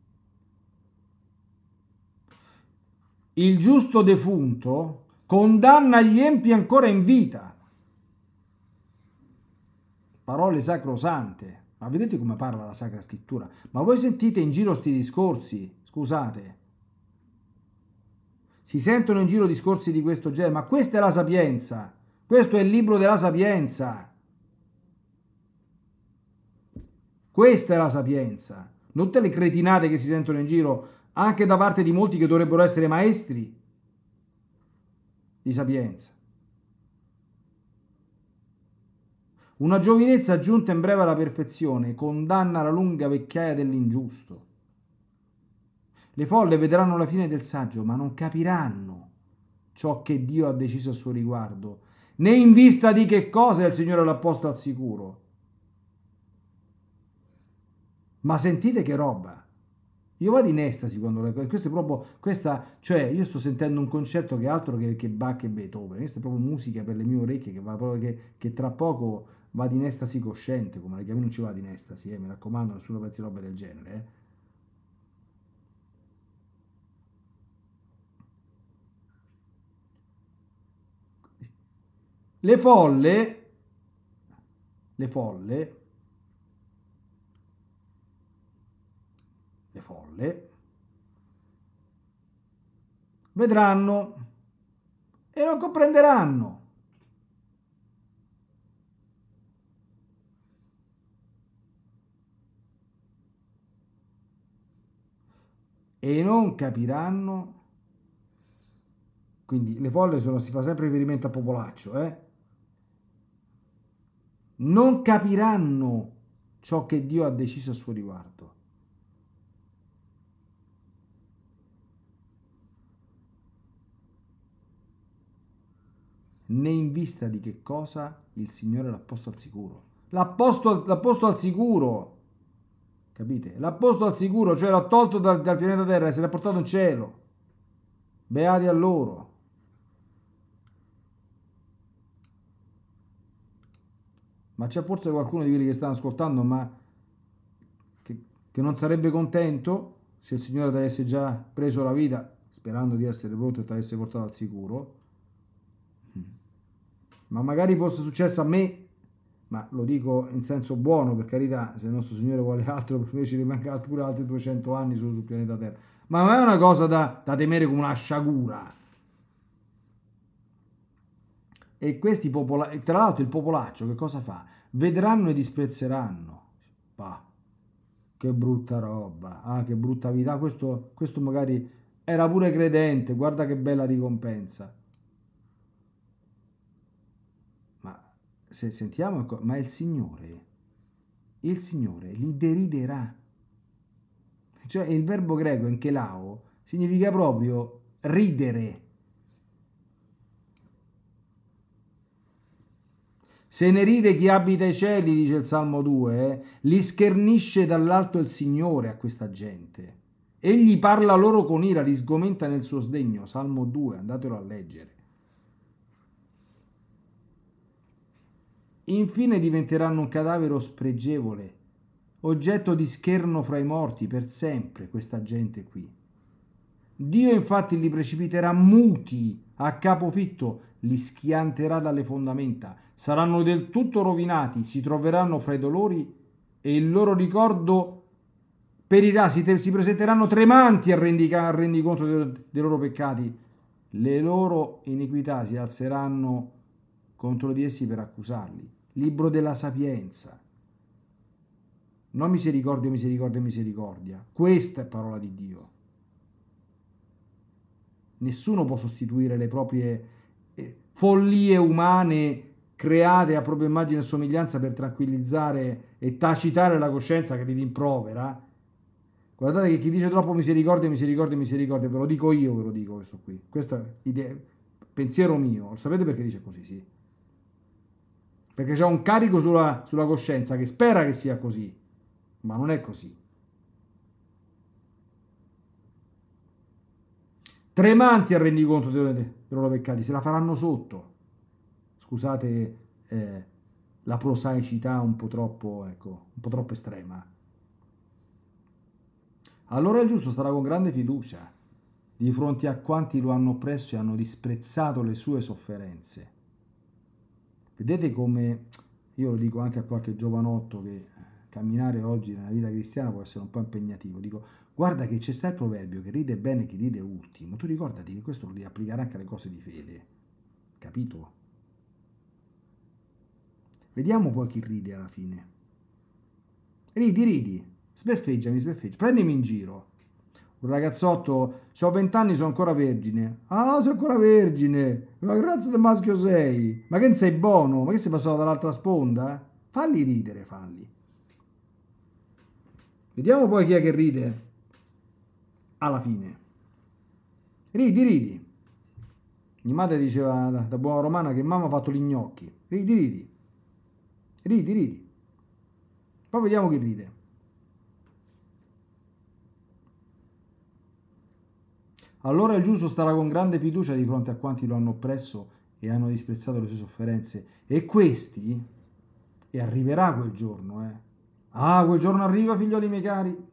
Il giusto defunto condanna gli empi ancora in vita. Parole sacrosante. Ma vedete come parla la Sacra Scrittura? Ma voi sentite in giro questi discorsi? Scusate. Si sentono in giro discorsi di questo genere, ma questa è la sapienza, questo è il libro della sapienza. Questa è la sapienza, non tutte le cretinate che si sentono in giro, anche da parte di molti che dovrebbero essere maestri di sapienza. Una giovinezza giunta in breve alla perfezione condanna la lunga vecchiaia dell'ingiusto. Le folle vedranno la fine del saggio, ma non capiranno ciò che Dio ha deciso a suo riguardo, né in vista di che cosa il Signore l'ha posto al sicuro. Ma sentite che roba! Io vado in estasi quando la questo è proprio questa, cioè io sto sentendo un concerto che è altro che, che Bach e Beethoven, questa è proprio musica per le mie orecchie che, va proprio, che, che tra poco vado in estasi cosciente, come la chiamo, non ci vado in estasi, eh, mi raccomando, nessuno pensi roba del genere, eh Le folle, le folle, le folle, vedranno e non comprenderanno. E non capiranno. Quindi le folle sono, si fa sempre riferimento a popolaccio, eh? non capiranno ciò che Dio ha deciso a suo riguardo. né in vista di che cosa il Signore l'ha posto al sicuro. L'ha posto, posto, al sicuro, capite? L'ha posto al sicuro, cioè l'ha tolto dal, dal pianeta Terra e se l'ha portato in cielo. Beati a loro. ma c'è forse qualcuno di quelli che stanno ascoltando ma che, che non sarebbe contento se il Signore ti avesse già preso la vita sperando di essere pronto e ti avesse portato al sicuro mm. ma magari fosse successo a me ma lo dico in senso buono per carità se il nostro Signore vuole altro per me ci rimanca pure altri 200 anni solo sul pianeta Terra ma non è una cosa da, da temere come una sciagura e questi popolari, tra l'altro il popolaccio che cosa fa? Vedranno e disprezzeranno. Bah, che brutta roba, ah, che brutta vita. Ah, questo, questo magari era pure credente, guarda che bella ricompensa. Ma se sentiamo, ma il Signore, il Signore li deriderà. Cioè il verbo greco in enchelao significa proprio ridere Se ne ride chi abita i cieli, dice il Salmo 2, eh? li schernisce dall'alto il Signore a questa gente. Egli parla loro con ira, li sgomenta nel suo sdegno. Salmo 2, andatelo a leggere. Infine diventeranno un cadavere spregevole, oggetto di scherno fra i morti per sempre questa gente qui. Dio infatti li precipiterà muti a capofitto li schianterà dalle fondamenta, saranno del tutto rovinati, si troveranno fra i dolori e il loro ricordo perirà, si, si presenteranno tremanti al, rendica, al rendiconto dei, dei loro peccati, le loro iniquità si alzeranno contro di essi per accusarli. Libro della sapienza. Non misericordia, misericordia, misericordia. Questa è parola di Dio. Nessuno può sostituire le proprie follie umane create a propria immagine e somiglianza per tranquillizzare e tacitare la coscienza che vi rimprovera. Guardate che chi dice troppo misericordia, misericordia, misericordia, ve lo dico io, ve lo dico questo qui. Questo è pensiero mio. Lo sapete perché dice così? Sì. Perché c'è un carico sulla, sulla coscienza che spera che sia così, ma non è così. tremanti al rendiconto dei loro peccati, se la faranno sotto. Scusate eh, la prosaicità un po' troppo, ecco, un po' troppo estrema. Allora il giusto starà con grande fiducia di fronte a quanti lo hanno oppresso e hanno disprezzato le sue sofferenze. Vedete come, io lo dico anche a qualche giovanotto che camminare oggi nella vita cristiana può essere un po' impegnativo. Dico, guarda che c'è sta il proverbio che ride bene chi ride ultimo. Tu ricordati che questo lo devi applicare anche alle cose di fede. Capito? Vediamo poi chi ride alla fine. Ridi, ridi. Sbeffeggiami, sbeffeggiami. Prendimi in giro. Un ragazzotto, ho vent'anni, sono ancora vergine. Ah, sei ancora vergine. Ma grazie del maschio sei. Ma che sei buono? Ma che sei passato dall'altra sponda? Eh? Falli ridere, falli. Vediamo poi chi è che ride alla fine. Ridi, ridi. Mia madre diceva da, da buona romana che mamma ha fatto gli gnocchi. Ridi, ridi. Ridi, ridi. Poi vediamo chi ride. Allora il giusto starà con grande fiducia di fronte a quanti lo hanno oppresso e hanno disprezzato le sue sofferenze. E questi, e arriverà quel giorno, eh, Ah, quel giorno arriva, figlioli miei cari.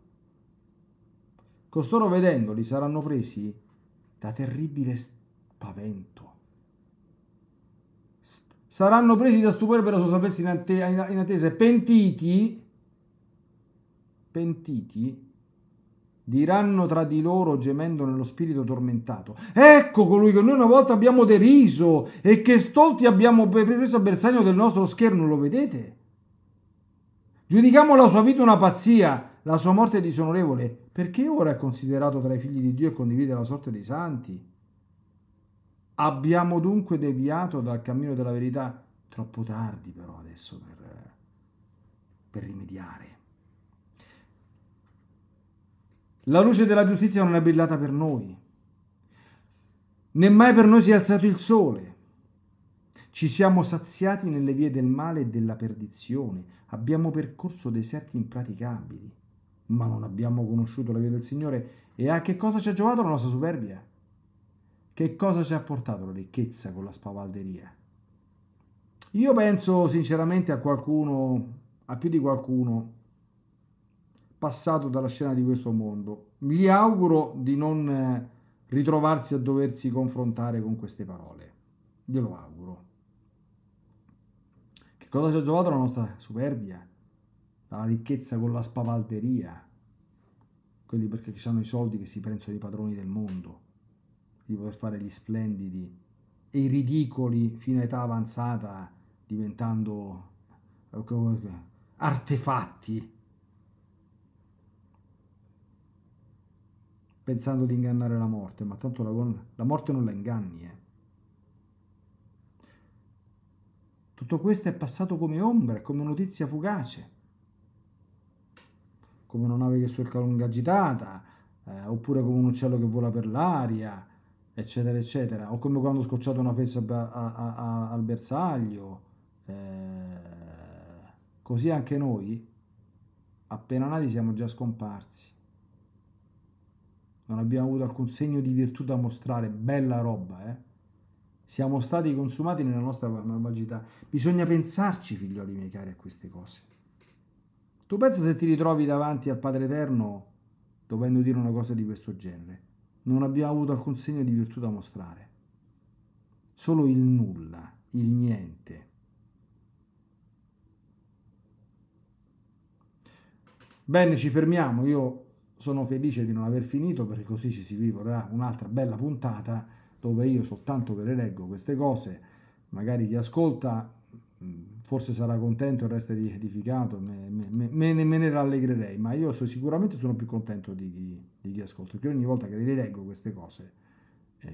Costoro vedendoli saranno presi da terribile spavento. Saranno presi da stupore per la sua salvezza in, ante- in attesa e pentiti, pentiti, diranno tra di loro gemendo nello spirito tormentato. Ecco colui che noi una volta abbiamo deriso e che stolti abbiamo preso a bersaglio del nostro scherno, lo vedete? Giudichiamo la sua vita una pazzia, la sua morte disonorevole, perché ora è considerato tra i figli di Dio e condivide la sorte dei santi. Abbiamo dunque deviato dal cammino della verità, troppo tardi però adesso per, per rimediare. La luce della giustizia non è brillata per noi, né mai per noi si è alzato il sole. Ci siamo saziati nelle vie del male e della perdizione, abbiamo percorso deserti impraticabili, ma non abbiamo conosciuto la via del Signore e a che cosa ci ha giovato la nostra superbia? Che cosa ci ha portato la ricchezza con la spavalderia? Io penso sinceramente a qualcuno, a più di qualcuno, passato dalla scena di questo mondo. Gli auguro di non eh, ritrovarsi a doversi confrontare con queste parole. Glielo auguro. Cosa ci ha giovato la nostra superbia? La ricchezza con la spavalderia? Quelli perché ci hanno i soldi che si pensano i padroni del mondo, di poter fare gli splendidi e i ridicoli fino a età avanzata, diventando eh, artefatti. Pensando di ingannare la morte, ma tanto la, la morte non la inganni, eh. Tutto questo è passato come ombra, come notizia fugace, come una nave che solca lungaggitata, eh, oppure come un uccello che vola per l'aria, eccetera, eccetera, o come quando ho scocciato una fessa a, a, a, al bersaglio. Eh, così anche noi, appena nati, siamo già scomparsi. Non abbiamo avuto alcun segno di virtù da mostrare, bella roba, eh? siamo stati consumati nella nostra malvagità. Bisogna pensarci, figlioli miei cari, a queste cose. Tu pensa se ti ritrovi davanti al Padre Eterno dovendo dire una cosa di questo genere. Non abbiamo avuto alcun segno di virtù da mostrare. Solo il nulla, il niente. Bene, ci fermiamo. Io sono felice di non aver finito perché così ci si vivrà un'altra bella puntata dove io soltanto ve le leggo queste cose, magari chi ascolta mm, forse sarà contento e resta edificato, me, me, me, me, ne rallegrerei, ma io so, sicuramente sono più contento di chi, di chi ascolta, perché ogni volta che le leggo queste cose eh,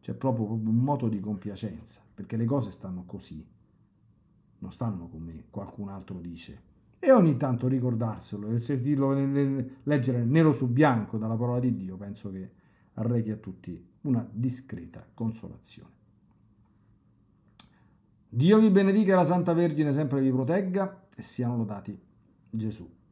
c'è proprio, proprio un moto di compiacenza, perché le cose stanno così, non stanno come qualcun altro dice. E ogni tanto ricordarselo e sentirlo leggere nero su bianco dalla parola di Dio, penso che arrechi a tutti una discreta consolazione. Dio vi benedica e la Santa Vergine sempre vi protegga e siano lodati Gesù.